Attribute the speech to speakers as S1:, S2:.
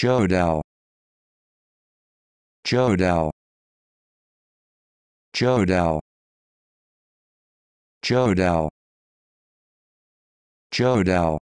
S1: Jodao Jodao Jodao Jodao Jodao